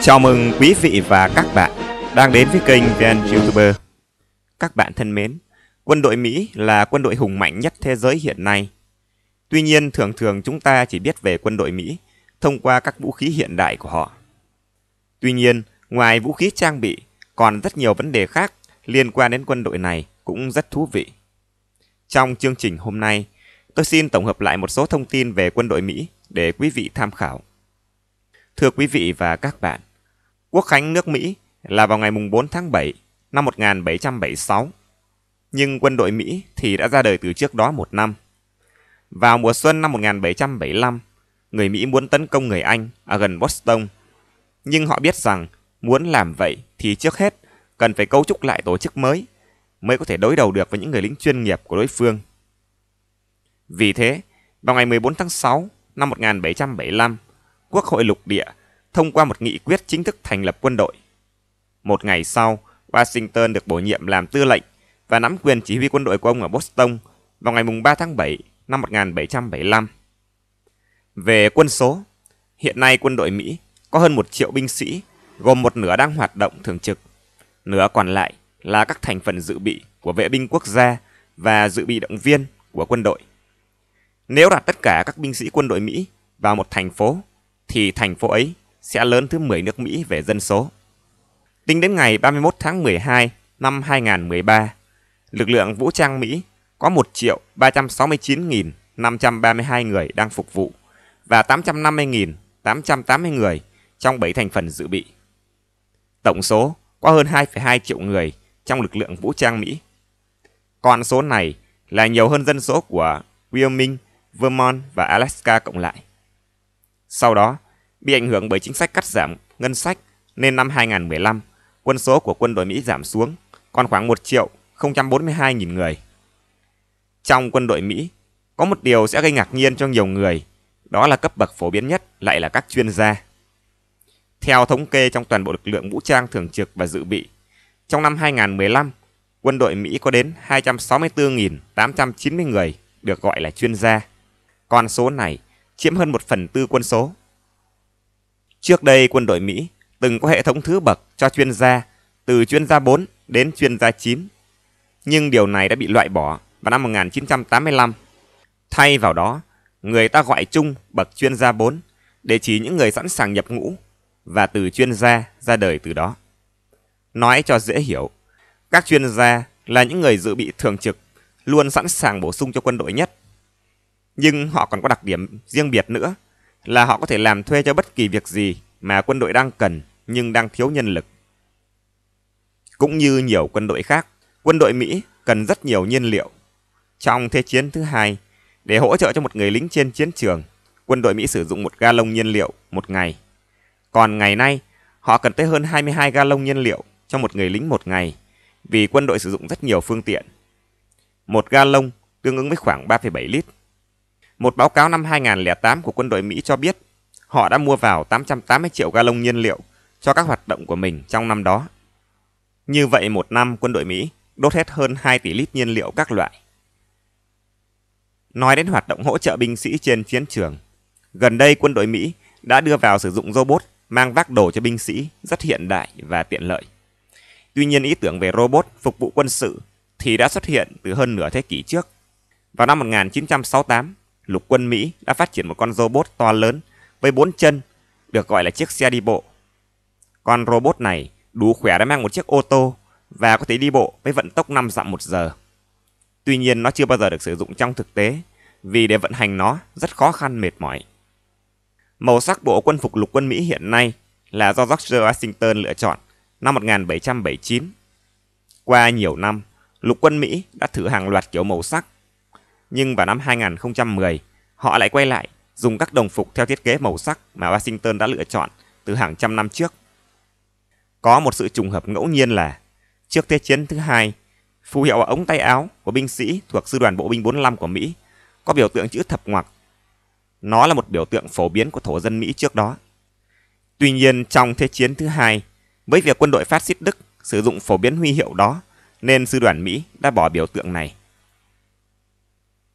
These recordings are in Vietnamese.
Chào mừng quý vị và các bạn đang đến với kênh VN YouTuber. Các bạn thân mến, quân đội Mỹ là quân đội hùng mạnh nhất thế giới hiện nay. Tuy nhiên, thường thường chúng ta chỉ biết về quân đội Mỹ thông qua các vũ khí hiện đại của họ. Tuy nhiên, ngoài vũ khí trang bị, còn rất nhiều vấn đề khác liên quan đến quân đội này cũng rất thú vị. Trong chương trình hôm nay, Tôi xin tổng hợp lại một số thông tin về quân đội Mỹ để quý vị tham khảo. Thưa quý vị và các bạn, Quốc khánh nước Mỹ là vào ngày 4 tháng 7 năm 1776, nhưng quân đội Mỹ thì đã ra đời từ trước đó một năm. Vào mùa xuân năm 1775, người Mỹ muốn tấn công người Anh ở gần Boston, nhưng họ biết rằng muốn làm vậy thì trước hết cần phải cấu trúc lại tổ chức mới mới có thể đối đầu được với những người lính chuyên nghiệp của đối phương vì thế, vào ngày 14 tháng 6 năm 1775, Quốc hội lục địa thông qua một nghị quyết chính thức thành lập quân đội. Một ngày sau, Washington được bổ nhiệm làm tư lệnh và nắm quyền chỉ huy quân đội của ông ở Boston vào ngày 3 tháng 7 năm 1775. Về quân số, hiện nay quân đội Mỹ có hơn một triệu binh sĩ, gồm một nửa đang hoạt động thường trực, nửa còn lại là các thành phần dự bị của vệ binh quốc gia và dự bị động viên của quân đội. Nếu đặt tất cả các binh sĩ quân đội Mỹ vào một thành phố, thì thành phố ấy sẽ lớn thứ 10 nước Mỹ về dân số. Tính đến ngày 31 tháng 12 năm 2013, lực lượng vũ trang Mỹ có 1 triệu 369.532 người đang phục vụ và 850.880 người trong 7 thành phần dự bị. Tổng số có hơn 2,2 triệu người trong lực lượng vũ trang Mỹ. Con số này là nhiều hơn dân số của Wyoming Vermont và Alaska cộng lại. Sau đó, bị ảnh hưởng bởi chính sách cắt giảm ngân sách nên năm 2015, quân số của quân đội Mỹ giảm xuống còn khoảng 1 triệu 042.000 người. Trong quân đội Mỹ, có một điều sẽ gây ngạc nhiên cho nhiều người, đó là cấp bậc phổ biến nhất lại là các chuyên gia. Theo thống kê trong toàn bộ lực lượng vũ trang thường trực và dự bị, trong năm 2015, quân đội Mỹ có đến 264.890 người được gọi là chuyên gia. Con số này chiếm hơn một phần tư quân số. Trước đây quân đội Mỹ từng có hệ thống thứ bậc cho chuyên gia từ chuyên gia 4 đến chuyên gia 9. Nhưng điều này đã bị loại bỏ vào năm 1985. Thay vào đó, người ta gọi chung bậc chuyên gia 4 để chỉ những người sẵn sàng nhập ngũ và từ chuyên gia ra đời từ đó. Nói cho dễ hiểu, các chuyên gia là những người dự bị thường trực, luôn sẵn sàng bổ sung cho quân đội nhất nhưng họ còn có đặc điểm riêng biệt nữa là họ có thể làm thuê cho bất kỳ việc gì mà quân đội đang cần nhưng đang thiếu nhân lực. Cũng như nhiều quân đội khác, quân đội Mỹ cần rất nhiều nhiên liệu. Trong Thế chiến thứ hai, để hỗ trợ cho một người lính trên chiến trường, quân đội Mỹ sử dụng một ga lông nhiên liệu một ngày. Còn ngày nay, họ cần tới hơn 22 ga lông nhiên liệu cho một người lính một ngày, vì quân đội sử dụng rất nhiều phương tiện. Một ga lông tương ứng với khoảng 3,7 lít một báo cáo năm 2008 của quân đội Mỹ cho biết họ đã mua vào 880 triệu gallon nhiên liệu cho các hoạt động của mình trong năm đó. Như vậy một năm quân đội Mỹ đốt hết hơn 2 tỷ lít nhiên liệu các loại. Nói đến hoạt động hỗ trợ binh sĩ trên chiến trường, gần đây quân đội Mỹ đã đưa vào sử dụng robot mang vác đồ cho binh sĩ rất hiện đại và tiện lợi. Tuy nhiên ý tưởng về robot phục vụ quân sự thì đã xuất hiện từ hơn nửa thế kỷ trước. Vào năm 1968, lục quân Mỹ đã phát triển một con robot to lớn với bốn chân, được gọi là chiếc xe đi bộ. Con robot này đủ khỏe để mang một chiếc ô tô và có thể đi bộ với vận tốc 5 dặm một giờ. Tuy nhiên nó chưa bao giờ được sử dụng trong thực tế vì để vận hành nó rất khó khăn mệt mỏi. Màu sắc bộ quân phục lục quân Mỹ hiện nay là do George Washington lựa chọn năm 1779. Qua nhiều năm, lục quân Mỹ đã thử hàng loạt kiểu màu sắc nhưng vào năm 2010, họ lại quay lại dùng các đồng phục theo thiết kế màu sắc mà Washington đã lựa chọn từ hàng trăm năm trước. Có một sự trùng hợp ngẫu nhiên là trước Thế chiến thứ hai, phù hiệu ống tay áo của binh sĩ thuộc Sư đoàn Bộ binh 45 của Mỹ có biểu tượng chữ thập ngoặc. Nó là một biểu tượng phổ biến của thổ dân Mỹ trước đó. Tuy nhiên trong Thế chiến thứ hai, với việc quân đội phát xít Đức sử dụng phổ biến huy hiệu đó, nên Sư đoàn Mỹ đã bỏ biểu tượng này.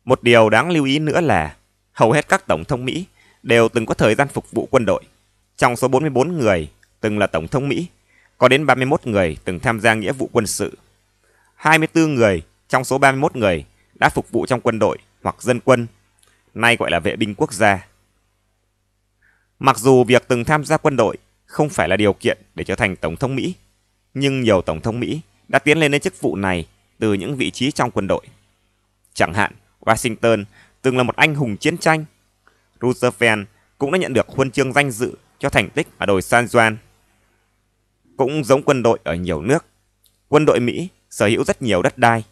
Một điều đáng lưu ý nữa là hầu hết các tổng thống Mỹ đều từng có thời gian phục vụ quân đội. Trong số 44 người từng là tổng thống Mỹ, có đến 31 người từng tham gia nghĩa vụ quân sự. 24 người trong số 31 người đã phục vụ trong quân đội hoặc dân quân, nay gọi là vệ binh quốc gia. Mặc dù việc từng tham gia quân đội không phải là điều kiện để trở thành tổng thống Mỹ, nhưng nhiều tổng thống Mỹ đã tiến lên đến chức vụ này từ những vị trí trong quân đội. Chẳng hạn, Washington từng là một anh hùng chiến tranh. Roosevelt cũng đã nhận được huân chương danh dự cho thành tích ở đồi San Juan. Cũng giống quân đội ở nhiều nước, quân đội Mỹ sở hữu rất nhiều đất đai.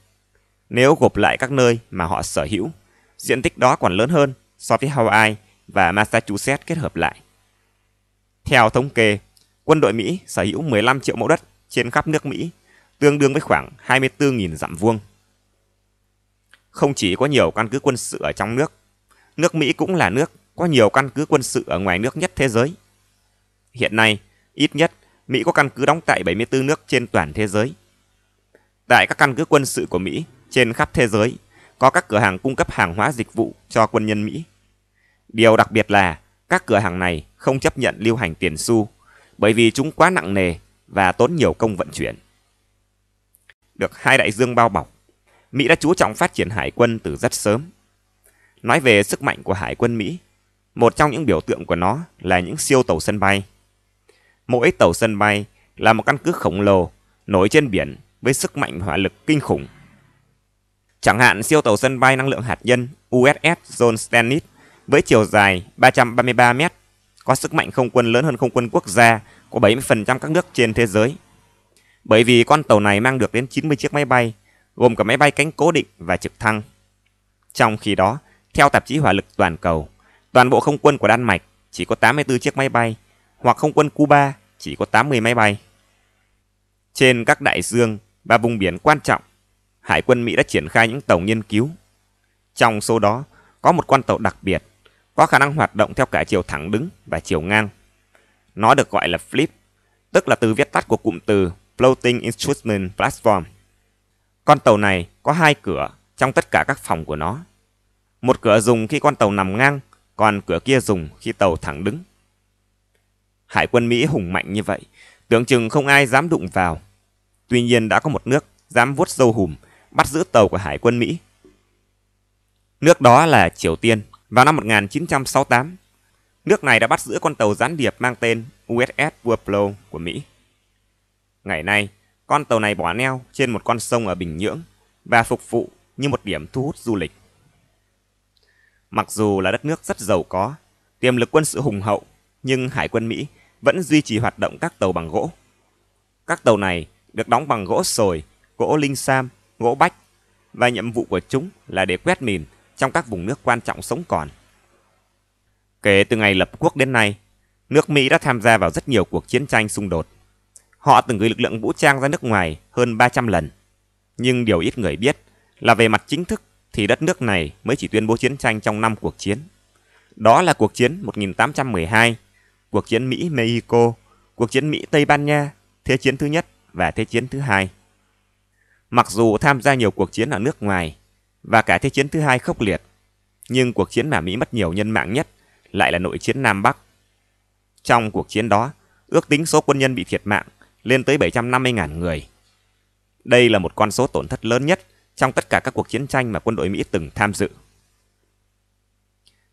Nếu gộp lại các nơi mà họ sở hữu, diện tích đó còn lớn hơn so với Hawaii và Massachusetts kết hợp lại. Theo thống kê, quân đội Mỹ sở hữu 15 triệu mẫu đất trên khắp nước Mỹ, tương đương với khoảng 24.000 dặm vuông không chỉ có nhiều căn cứ quân sự ở trong nước, nước Mỹ cũng là nước có nhiều căn cứ quân sự ở ngoài nước nhất thế giới. Hiện nay, ít nhất Mỹ có căn cứ đóng tại 74 nước trên toàn thế giới. Tại các căn cứ quân sự của Mỹ trên khắp thế giới có các cửa hàng cung cấp hàng hóa dịch vụ cho quân nhân Mỹ. Điều đặc biệt là các cửa hàng này không chấp nhận lưu hành tiền xu bởi vì chúng quá nặng nề và tốn nhiều công vận chuyển. Được hai đại dương bao bọc, Mỹ đã chú trọng phát triển hải quân từ rất sớm. Nói về sức mạnh của hải quân Mỹ, một trong những biểu tượng của nó là những siêu tàu sân bay. Mỗi tàu sân bay là một căn cứ khổng lồ nổi trên biển với sức mạnh hỏa lực kinh khủng. Chẳng hạn siêu tàu sân bay năng lượng hạt nhân USS John Stennis với chiều dài 333 mét có sức mạnh không quân lớn hơn không quân quốc gia của 70% các nước trên thế giới. Bởi vì con tàu này mang được đến 90 chiếc máy bay gồm cả máy bay cánh cố định và trực thăng. Trong khi đó, theo tạp chí Hỏa lực Toàn cầu, toàn bộ không quân của Đan Mạch chỉ có 84 chiếc máy bay, hoặc không quân Cuba chỉ có 80 máy bay. Trên các đại dương và vùng biển quan trọng, Hải quân Mỹ đã triển khai những tàu nghiên cứu. Trong số đó, có một con tàu đặc biệt, có khả năng hoạt động theo cả chiều thẳng đứng và chiều ngang. Nó được gọi là FLIP, tức là từ viết tắt của cụm từ Floating Instrument Platform – con tàu này có hai cửa trong tất cả các phòng của nó. Một cửa dùng khi con tàu nằm ngang, còn cửa kia dùng khi tàu thẳng đứng. Hải quân Mỹ hùng mạnh như vậy, tưởng chừng không ai dám đụng vào. Tuy nhiên đã có một nước dám vuốt sâu hùm, bắt giữ tàu của Hải quân Mỹ. Nước đó là Triều Tiên. Vào năm 1968, nước này đã bắt giữ con tàu gián điệp mang tên USS Pueblo của Mỹ. Ngày nay, con tàu này bỏ neo trên một con sông ở Bình Nhưỡng và phục vụ như một điểm thu hút du lịch. Mặc dù là đất nước rất giàu có, tiềm lực quân sự hùng hậu, nhưng Hải quân Mỹ vẫn duy trì hoạt động các tàu bằng gỗ. Các tàu này được đóng bằng gỗ sồi, gỗ linh sam, gỗ bách và nhiệm vụ của chúng là để quét mìn trong các vùng nước quan trọng sống còn. Kể từ ngày lập quốc đến nay, nước Mỹ đã tham gia vào rất nhiều cuộc chiến tranh xung đột Họ từng gửi lực lượng vũ trang ra nước ngoài hơn 300 lần. Nhưng điều ít người biết là về mặt chính thức thì đất nước này mới chỉ tuyên bố chiến tranh trong năm cuộc chiến. Đó là cuộc chiến 1812, cuộc chiến Mỹ-Mexico, cuộc chiến Mỹ-Tây Ban Nha, Thế chiến thứ nhất và Thế chiến thứ hai. Mặc dù tham gia nhiều cuộc chiến ở nước ngoài và cả Thế chiến thứ hai khốc liệt, nhưng cuộc chiến mà Mỹ mất nhiều nhân mạng nhất lại là nội chiến Nam Bắc. Trong cuộc chiến đó, ước tính số quân nhân bị thiệt mạng lên tới 750.000 người. Đây là một con số tổn thất lớn nhất trong tất cả các cuộc chiến tranh mà quân đội Mỹ từng tham dự.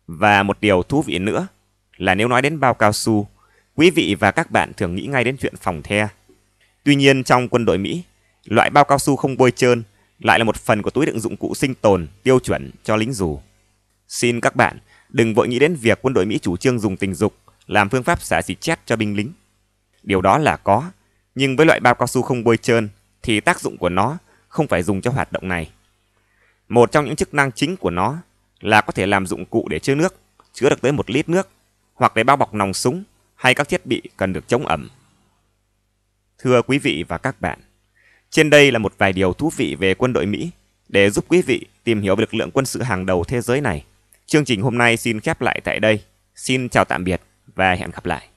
Và một điều thú vị nữa là nếu nói đến bao cao su, quý vị và các bạn thường nghĩ ngay đến chuyện phòng the. Tuy nhiên trong quân đội Mỹ, loại bao cao su không bôi trơn lại là một phần của túi đựng dụng cụ sinh tồn tiêu chuẩn cho lính dù. Xin các bạn đừng vội nghĩ đến việc quân đội Mỹ chủ trương dùng tình dục làm phương pháp xả xịt chết cho binh lính. Điều đó là có, nhưng với loại bao cao su không bôi trơn thì tác dụng của nó không phải dùng cho hoạt động này. Một trong những chức năng chính của nó là có thể làm dụng cụ để chứa nước, chứa được tới một lít nước, hoặc để bao bọc nòng súng hay các thiết bị cần được chống ẩm. Thưa quý vị và các bạn, trên đây là một vài điều thú vị về quân đội Mỹ để giúp quý vị tìm hiểu về lực lượng quân sự hàng đầu thế giới này. Chương trình hôm nay xin khép lại tại đây. Xin chào tạm biệt và hẹn gặp lại.